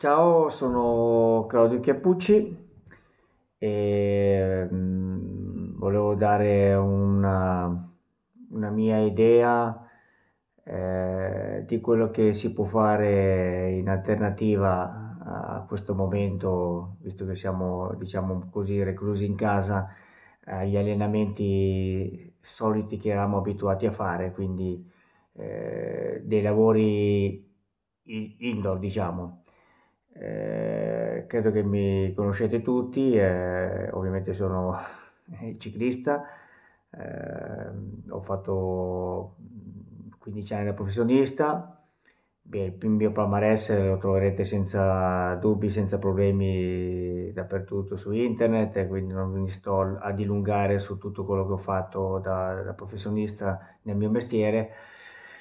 Ciao, sono Claudio Chiappucci e mm, volevo dare una, una mia idea eh, di quello che si può fare in alternativa a questo momento, visto che siamo, diciamo così, reclusi in casa, agli allenamenti soliti che eravamo abituati a fare, quindi eh, dei lavori indoor, diciamo. Eh, credo che mi conoscete tutti, eh, ovviamente sono ciclista, eh, ho fatto 15 anni da professionista, il mio palmarès lo troverete senza dubbi, senza problemi dappertutto su internet, quindi non vi sto a dilungare su tutto quello che ho fatto da, da professionista nel mio mestiere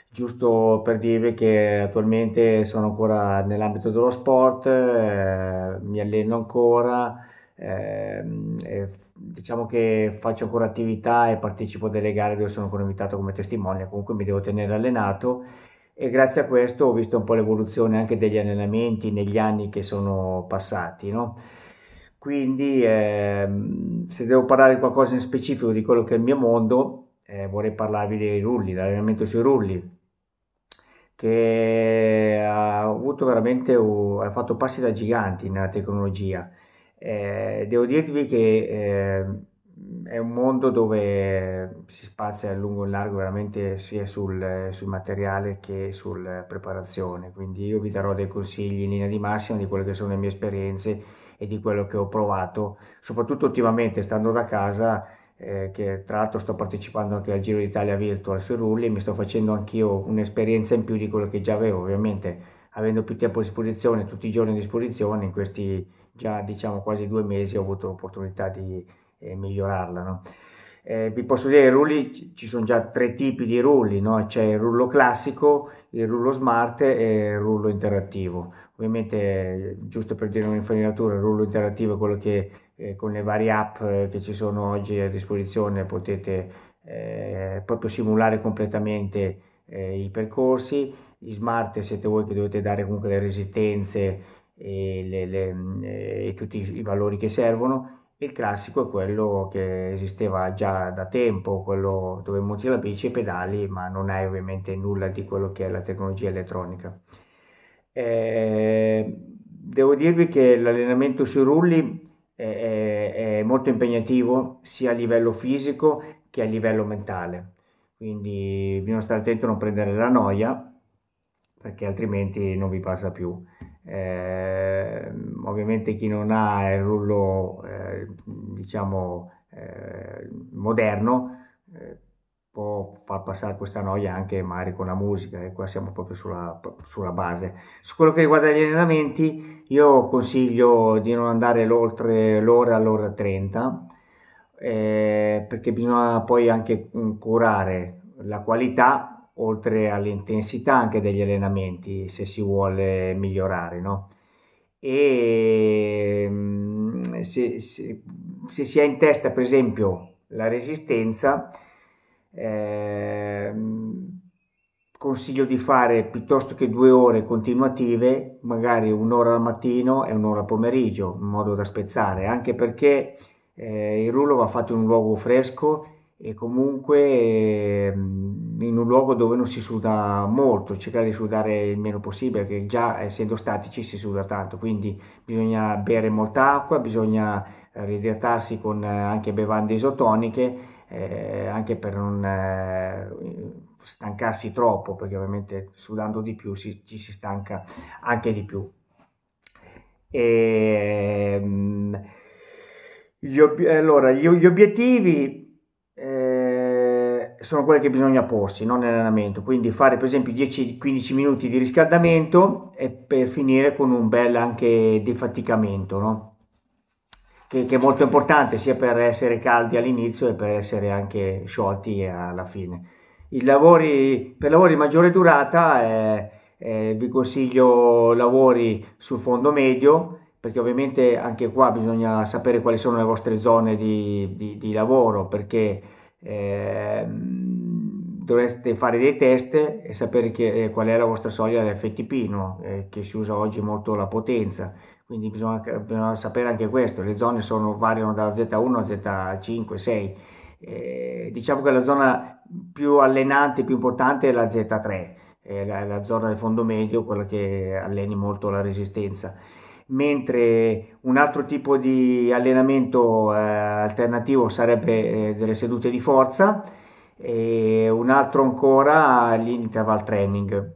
giusto per dirvi che attualmente sono ancora nell'ambito dello sport, eh, mi alleno ancora, eh, e, diciamo che faccio ancora attività e partecipo a delle gare dove sono ancora invitato come testimone, comunque mi devo tenere allenato e grazie a questo ho visto un po' l'evoluzione anche degli allenamenti negli anni che sono passati. No? Quindi eh, se devo parlare di qualcosa in specifico di quello che è il mio mondo, eh, vorrei parlarvi dei rulli, l'allenamento sui rulli che ha avuto veramente ha fatto passi da giganti nella tecnologia. Eh, devo dirvi che eh, è un mondo dove si spazia a lungo e largo veramente sia sul, sul materiale che sulla preparazione, quindi io vi darò dei consigli in linea di massima di quelle che sono le mie esperienze e di quello che ho provato, soprattutto ultimamente stando da casa eh, che tra l'altro sto partecipando anche al Giro d'Italia Virtual sui rulli, mi sto facendo anch'io un'esperienza in più di quello che già avevo, ovviamente avendo più tempo a disposizione, tutti i giorni a disposizione, in questi già diciamo quasi due mesi ho avuto l'opportunità di eh, migliorarla. No? Eh, vi posso dire i rulli, ci sono già tre tipi di rulli, no? c'è il rullo classico, il rullo smart e il rullo interattivo. Ovviamente, eh, giusto per dire un'infarinatura, il rullo interattivo è quello che eh, con le varie app eh, che ci sono oggi a disposizione potete eh, proprio simulare completamente eh, i percorsi. Gli smart siete voi che dovete dare comunque le resistenze e, le, le, mm, e tutti i valori che servono il classico è quello che esisteva già da tempo, quello dove monti la bici e pedali, ma non hai ovviamente nulla di quello che è la tecnologia elettronica. Eh, devo dirvi che l'allenamento sui rulli è, è, è molto impegnativo sia a livello fisico che a livello mentale, quindi bisogna stare attenti a non prendere la noia perché altrimenti non vi passa più. Eh, ovviamente chi non ha il rullo eh, diciamo eh, moderno eh, può far passare questa noia anche magari con la musica e qua siamo proprio sulla, sulla base su quello che riguarda gli allenamenti io consiglio di non andare oltre l'ora all'ora 30 eh, perché bisogna poi anche curare la qualità oltre all'intensità anche degli allenamenti se si vuole migliorare. No? E mm, se, se, se, si ha in testa per esempio la resistenza, eh, consiglio di fare piuttosto che due ore continuative, magari un'ora al mattino e un'ora al pomeriggio, in modo da spezzare, anche perché eh, il rullo va fatto in un luogo fresco e comunque ehm, in un luogo dove non si suda molto, cercare di sudare il meno possibile, perché già essendo statici si suda tanto, quindi bisogna bere molta acqua, bisogna ridratarsi con anche bevande isotoniche, eh, anche per non eh, stancarsi troppo, perché ovviamente sudando di più si, ci si stanca anche di più. E, ehm, gli, allora, gli, gli obiettivi sono quelle che bisogna porsi, non allenamento, quindi fare per esempio 10-15 minuti di riscaldamento e per finire con un bel anche defaticamento, no? che, che, è molto importante sia per essere caldi all'inizio e per essere anche sciolti alla fine. I Lavori, per lavori di maggiore durata eh, eh, vi consiglio lavori sul fondo medio, perché ovviamente anche qua bisogna sapere quali sono le vostre zone di, di, di lavoro, perché Ehm, dovreste fare dei test e sapere che, eh, qual è la vostra soglia dell'FTP, no? eh, che si usa oggi molto la potenza, quindi bisogna, bisogna sapere anche questo, le zone sono, variano da Z1 a Z5, 6, eh, diciamo che la zona più allenante, più importante è la Z3, eh, la, la zona del fondo medio, quella che alleni molto la resistenza mentre un altro tipo di allenamento eh, alternativo sarebbe eh, delle sedute di forza e un altro ancora l'interval training.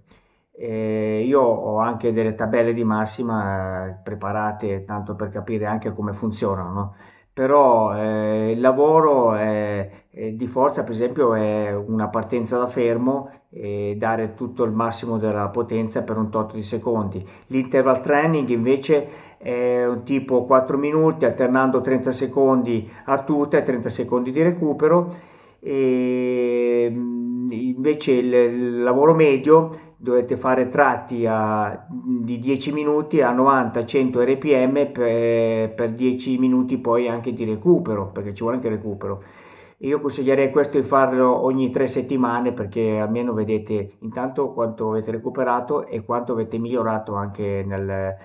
Eh, io ho anche delle tabelle di massima eh, preparate tanto per capire anche come funzionano però eh, il lavoro è, è di forza per esempio è una partenza da fermo e dare tutto il massimo della potenza per un tot di secondi l'interval training invece è un tipo 4 minuti alternando 30 secondi a tutta e 30 secondi di recupero e mm, invece il, il lavoro medio dovete fare tratti a, di 10 minuti a 90-100 rpm per, per, 10 minuti poi anche di recupero, perché ci vuole anche recupero. Io consiglierei questo di farlo ogni tre settimane perché almeno vedete intanto quanto avete recuperato e quanto avete migliorato anche nel,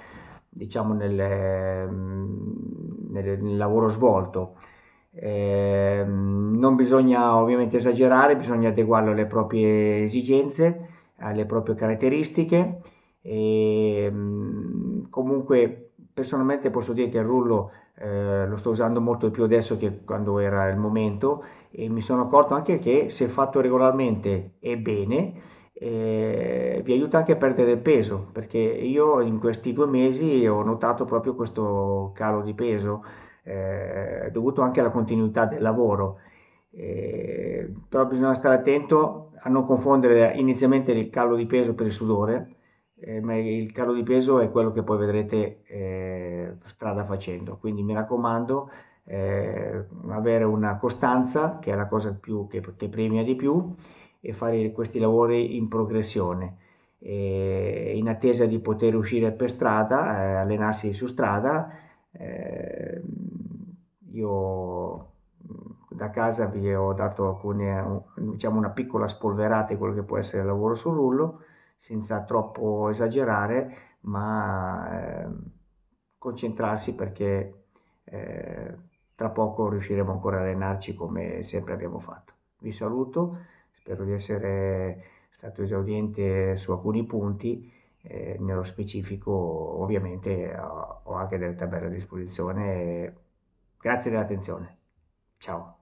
diciamo nel, nel, nel lavoro svolto. Eh, non bisogna ovviamente esagerare, bisogna adeguarlo alle proprie esigenze alle proprie caratteristiche. E, ehm, comunque personalmente posso dire che il rullo eh, lo sto usando molto più adesso che quando era il momento e mi sono accorto anche che se fatto regolarmente e bene eh, vi aiuta anche a perdere il peso perché io in questi due mesi ho notato proprio questo calo di peso eh, dovuto anche alla continuità del lavoro eh, però bisogna stare attento a non confondere inizialmente il calo di peso per il sudore, eh, ma il calo di peso è quello che poi vedrete eh, strada facendo. Quindi mi raccomando, eh, avere una costanza, che è la cosa più, che, che, premia di più, e fare questi lavori in progressione. E eh, in attesa di poter uscire per strada, eh, allenarsi su strada, eh, io da casa vi ho dato alcune, diciamo una piccola spolverata di quello che può essere il lavoro sul rullo, senza troppo esagerare, ma eh, concentrarsi perché eh, tra poco riusciremo ancora a allenarci come sempre abbiamo fatto. Vi saluto, spero di essere stato esaudiente su alcuni punti, eh, nello specifico ovviamente ho, ho anche delle tabelle a disposizione. Grazie dell'attenzione. Ciao.